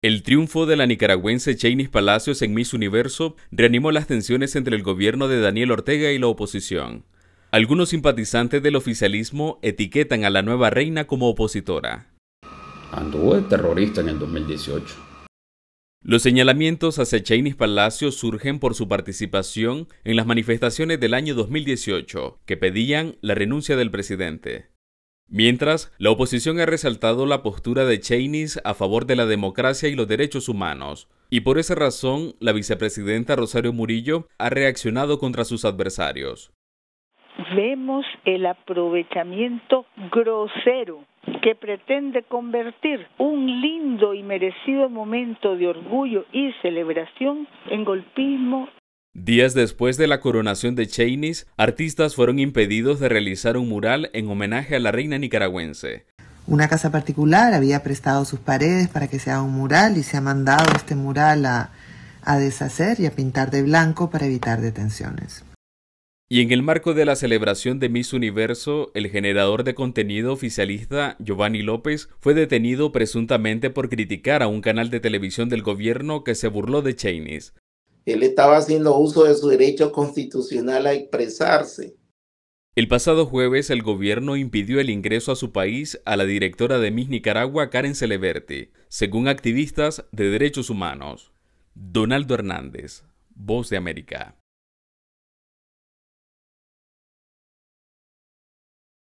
El triunfo de la nicaragüense Cheynis Palacios en Miss Universo reanimó las tensiones entre el gobierno de Daniel Ortega y la oposición. Algunos simpatizantes del oficialismo etiquetan a la nueva reina como opositora. Anduvo de terrorista en el 2018. Los señalamientos hacia Cheynis Palacios surgen por su participación en las manifestaciones del año 2018, que pedían la renuncia del presidente. Mientras, la oposición ha resaltado la postura de Cheney a favor de la democracia y los derechos humanos, y por esa razón la vicepresidenta Rosario Murillo ha reaccionado contra sus adversarios. Vemos el aprovechamiento grosero que pretende convertir un lindo y merecido momento de orgullo y celebración en golpismo Días después de la coronación de Cheney's, artistas fueron impedidos de realizar un mural en homenaje a la reina nicaragüense. Una casa particular había prestado sus paredes para que sea un mural y se ha mandado este mural a, a deshacer y a pintar de blanco para evitar detenciones. Y en el marco de la celebración de Miss Universo, el generador de contenido oficialista Giovanni López fue detenido presuntamente por criticar a un canal de televisión del gobierno que se burló de Cheney's. Él estaba haciendo uso de su derecho constitucional a expresarse. El pasado jueves, el gobierno impidió el ingreso a su país a la directora de Miss Nicaragua, Karen Celeberti, según activistas de derechos humanos. Donaldo Hernández, Voz de América.